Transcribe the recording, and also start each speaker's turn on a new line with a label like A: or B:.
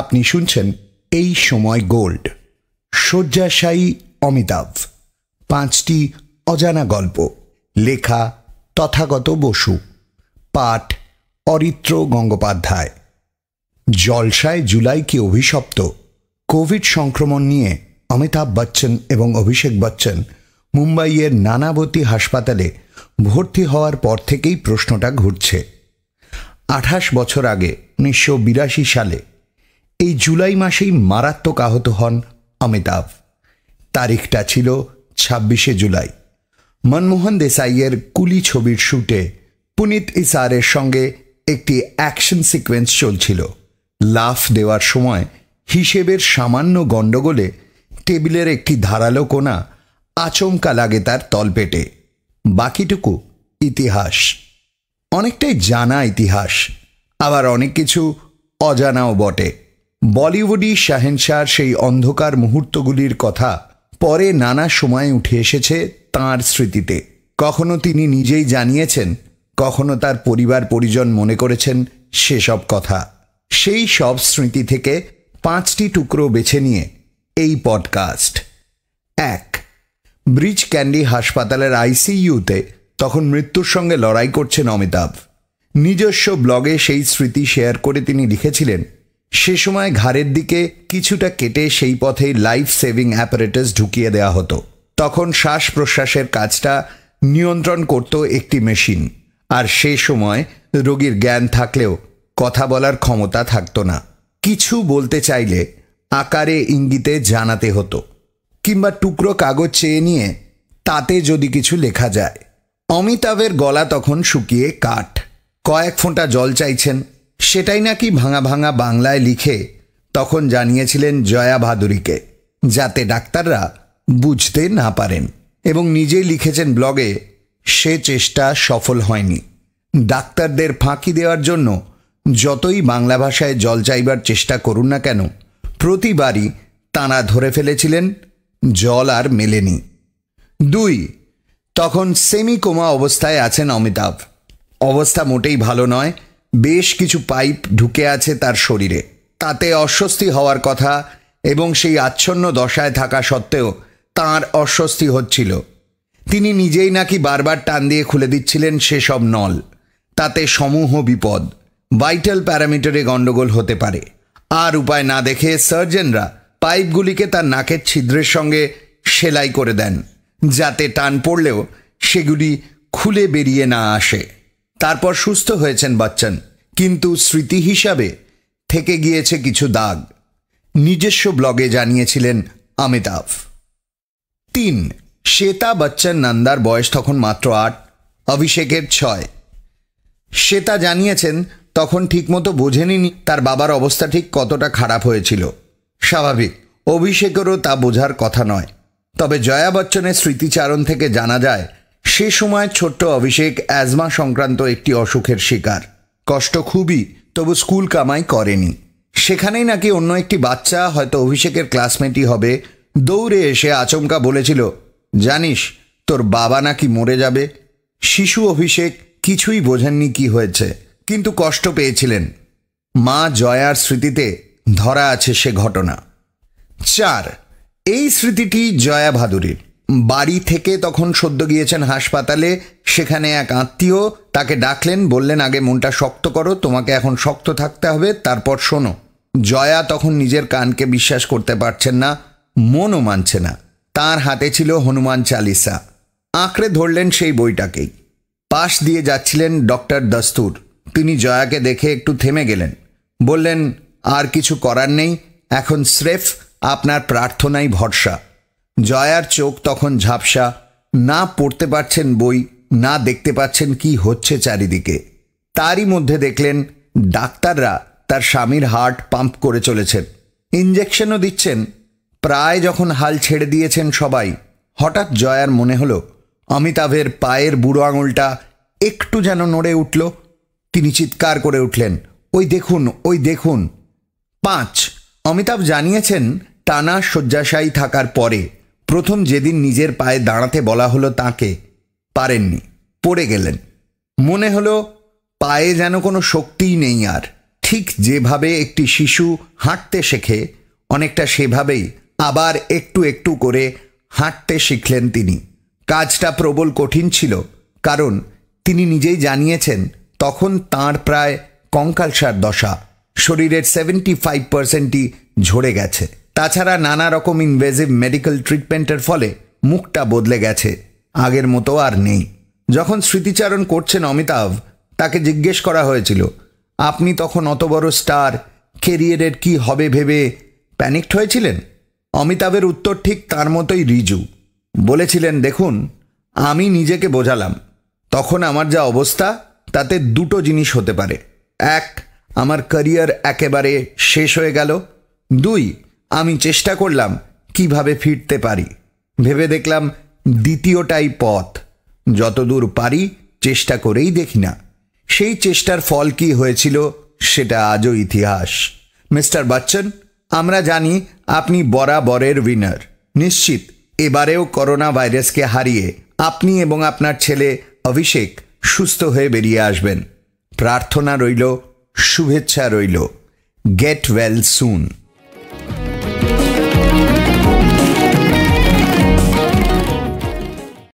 A: আপনি শুনছেন এই সময় গোল্ড শয্যাশায়ী অমিতাভ পাঁচটি অজানা গল্প লেখা তথাগত বসু পাঠ অরিত্র গঙ্গোপাধ্যায় জলসায় জুলাইকে অভিশপ্ত কোভিড সংক্রমণ নিয়ে অমিতাভ বচ্চন এবং অভিষেক বচ্চন মুম্বাইয়ের নানাবতী হাসপাতালে ভর্তি হওয়ার পর থেকেই প্রশ্নটা ঘুরছে আঠাশ বছর আগে উনিশশো সালে এই জুলাই মাসেই মারাত্মক আহত হন অমিতাভ তারিখটা ছিল ছাব্বিশে জুলাই মনমোহন দেসাইয়ের কুলি ছবির শ্যুটে পুনিত ইসারের সঙ্গে একটি অ্যাকশন সিকোয়েন্স চলছিল লাফ দেওয়ার সময় হিসেবের সামান্য গণ্ডগোলে টেবিলের একটি ধারালো কোনা আচমকা লাগে তার তলপেটে বাকিটুকু ইতিহাস অনেকটাই জানা ইতিহাস আবার অনেক কিছু অজানাও বটে বলিউডি শাহেনশার সেই অন্ধকার মুহূর্তগুলির কথা পরে নানা সময়ে উঠে এসেছে তাঁর স্মৃতিতে কখনো তিনি নিজেই জানিয়েছেন কখনো তার পরিবার পরিজন মনে করেছেন সেসব কথা সেই সব স্মৃতি থেকে পাঁচটি টুকরো বেছে নিয়ে এই পডকাস্ট এক ব্রিজ ক্যান্ডি হাসপাতালের আইসিইউতে তখন মৃত্যুর সঙ্গে লড়াই করছেন অমিতাভ নিজস্ব ব্লগে সেই স্মৃতি শেয়ার করে তিনি লিখেছিলেন সে সময় ঘাড়ের দিকে কিছুটা কেটে সেই পথেই লাইফ সেভিং অ্যাপারেটাস ঢুকিয়ে দেওয়া হতো তখন শ্বাস প্রশ্বাসের কাজটা নিয়ন্ত্রণ করত একটি মেশিন আর সে সময় রোগীর জ্ঞান থাকলেও কথা বলার ক্ষমতা থাকতো না কিছু বলতে চাইলে আকারে ইঙ্গিতে জানাতে হতো কিংবা টুকরো কাগজ চেয়ে নিয়ে তাতে যদি কিছু লেখা যায় অমিতাভের গলা তখন শুকিয়ে কাঠ কয়েক ফোঁটা জল চাইছেন সেটাই নাকি ভাঙা ভাঙা বাংলায় লিখে তখন জানিয়েছিলেন জয়া ভাদুরীকে যাতে ডাক্তাররা বুঝতে না পারেন এবং নিজেই লিখেছেন ব্লগে সে চেষ্টা সফল হয়নি ডাক্তারদের ফাঁকি দেওয়ার জন্য যতই বাংলা ভাষায় জল চাইবার চেষ্টা করুন না কেন প্রতিবারই তাঁরা ধরে ফেলেছিলেন জল আর মেলেনি দুই তখন সেমি কোমা অবস্থায় আছেন অমিতাভ অবস্থা মোটেই ভালো নয় বেশ কিছু পাইপ ঢুকে আছে তার শরীরে তাতে অস্বস্তি হওয়ার কথা এবং সেই আচ্ছন্ন দশায় থাকা সত্ত্বেও তার অস্বস্তি হচ্ছিল তিনি নিজেই নাকি বারবার টান দিয়ে খুলে দিচ্ছিলেন সেসব নল তাতে সমূহ বিপদ ভাইটাল প্যারামিটারে গণ্ডগোল হতে পারে আর উপায় না দেখে সার্জনরা পাইপগুলিকে তার নাকের ছিদ্রের সঙ্গে সেলাই করে দেন যাতে টান পড়লেও সেগুলি খুলে বেরিয়ে না আসে তারপর সুস্থ হয়েছেন বচ্চন কিন্তু স্মৃতি হিসাবে থেকে গিয়েছে কিছু দাগ নিজস্ব ব্লগে জানিয়েছিলেন অমিতাভ তিন শ্বেতা বচ্চন নন্দার বয়স তখন মাত্র আট অভিষেকের ছয় শ্বেতা জানিয়েছেন তখন ঠিকমতো বোঝেনি তার বাবার অবস্থা ঠিক কতটা খারাপ হয়েছিল স্বাভাবিক অভিষেকেরও তা বোঝার কথা নয় তবে জয়া বচ্চনের স্মৃতিচারণ থেকে জানা যায় সে সময় ছোট্ট অভিষেক অ্যাজমা সংক্রান্ত একটি অসুখের শিকার কষ্ট খুবই তবু স্কুল কামাই করেনি সেখানেই নাকি অন্য একটি বাচ্চা হয়তো অভিষেকের ক্লাসমেটই হবে দৌড়ে এসে আচমকা বলেছিল জানিস তোর বাবা নাকি মরে যাবে শিশু অভিষেক কিছুই বোঝেননি কি হয়েছে কিন্তু কষ্ট পেয়েছিলেন মা জয়ার স্মৃতিতে ধরা আছে সে ঘটনা চার এই স্মৃতিটি জয়া ভাদুরীর বাড়ি থেকে তখন সদ্য গিয়েছেন হাসপাতালে সেখানে এক আত্মীয় তাকে ডাকলেন বললেন আগে মনটা শক্ত করো তোমাকে এখন শক্ত থাকতে হবে তারপর শোনো জয়া তখন নিজের কানকে বিশ্বাস করতে পারছেন না মনও মানছে না তার হাতে ছিল হনুমান চালিসা আঁকড়ে ধরলেন সেই বইটাকেই পাশ দিয়ে যাচ্ছিলেন ডক্টর দস্তুর তিনি জয়াকে দেখে একটু থেমে গেলেন বললেন আর কিছু করার নেই এখন স্রেফ আপনার প্রার্থনাই ভরসা জয়ার চোখ তখন ঝাপসা না পড়তে পারছেন বই না দেখতে পাচ্ছেন কি হচ্ছে চারিদিকে তারই মধ্যে দেখলেন ডাক্তাররা তার স্বামীর হার্ট পাম্প করে চলেছেন ইঞ্জেকশনও দিচ্ছেন প্রায় যখন হাল ছেড়ে দিয়েছেন সবাই হঠাৎ জয়ার মনে হলো অমিতাভের পায়ের বুড়ো আঙুলটা একটু যেন নড়ে উঠল তিনি চিৎকার করে উঠলেন ওই দেখুন ওই দেখুন পাঁচ অমিতাভ জানিয়েছেন টানা শয্যাশায়ী থাকার পরে প্রথম যেদিন নিজের পায়ে দাঁড়াতে বলা হলো তাকে পারেননি পড়ে গেলেন মনে হলো পায়ে যেন কোনো শক্তিই নেই আর ঠিক যেভাবে একটি শিশু হাঁটতে শেখে অনেকটা সেভাবেই আবার একটু একটু করে হাঁটতে শিখলেন তিনি কাজটা প্রবল কঠিন ছিল কারণ তিনি নিজেই জানিয়েছেন তখন তার প্রায় কঙ্কালসার দশা শরীরের সেভেন্টি ফাইভ পার্সেন্টই ঝরে গেছে তাছাড়া নানা রকম ইনভেজিভ মেডিকেল ট্রিটমেন্টের ফলে মুখটা বদলে গেছে আগের মতো আর নেই যখন স্মৃতিচারণ করছেন অমিতাভ তাকে জিজ্ঞেস করা হয়েছিল আপনি তখন অত বড় স্টার কেরিয়ারের কি হবে ভেবে প্যানিকড হয়েছিলেন অমিতাভের উত্তর ঠিক তার মতোই রিজু বলেছিলেন দেখুন আমি নিজেকে বোঝালাম তখন আমার যা অবস্থা তাতে দুটো জিনিস হতে পারে এক আমার ক্যারিয়ার একেবারে শেষ হয়ে গেল দুই আমি চেষ্টা করলাম কিভাবে ফিরতে পারি ভেবে দেখলাম দ্বিতীয়টাই পথ যতদূর পারি চেষ্টা করেই দেখি না সেই চেষ্টার ফল কি হয়েছিল সেটা আজও ইতিহাস মিস্টার বচ্চন আমরা জানি আপনি বরাবরের উইনার নিশ্চিত এবারেও করোনা ভাইরাসকে হারিয়ে আপনি এবং আপনার ছেলে অভিষেক সুস্থ হয়ে বেরিয়ে আসবেন প্রার্থনা রইল শুভেচ্ছা রইল গেট ওয়েল সুন